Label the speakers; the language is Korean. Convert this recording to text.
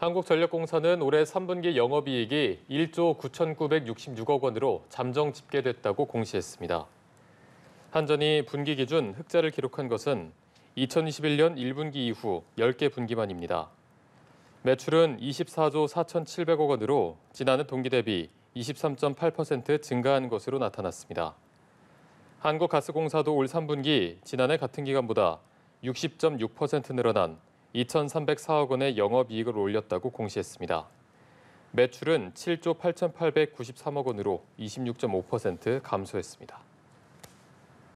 Speaker 1: 한국전력공사는 올해 3분기 영업이익이 1조 9,966억 원으로 잠정 집계됐다고 공시했습니다. 한전이 분기 기준 흑자를 기록한 것은 2021년 1분기 이후 10개 분기만입니다. 매출은 24조 4,700억 원으로 지난해 동기 대비 23.8% 증가한 것으로 나타났습니다. 한국가스공사도 올 3분기 지난해 같은 기간보다 60.6% 늘어난 2,304억 원의 영업이익을 올렸다고 공시했습니다. 매출은 7조 8,893억 원으로 26.5% 감소했습니다.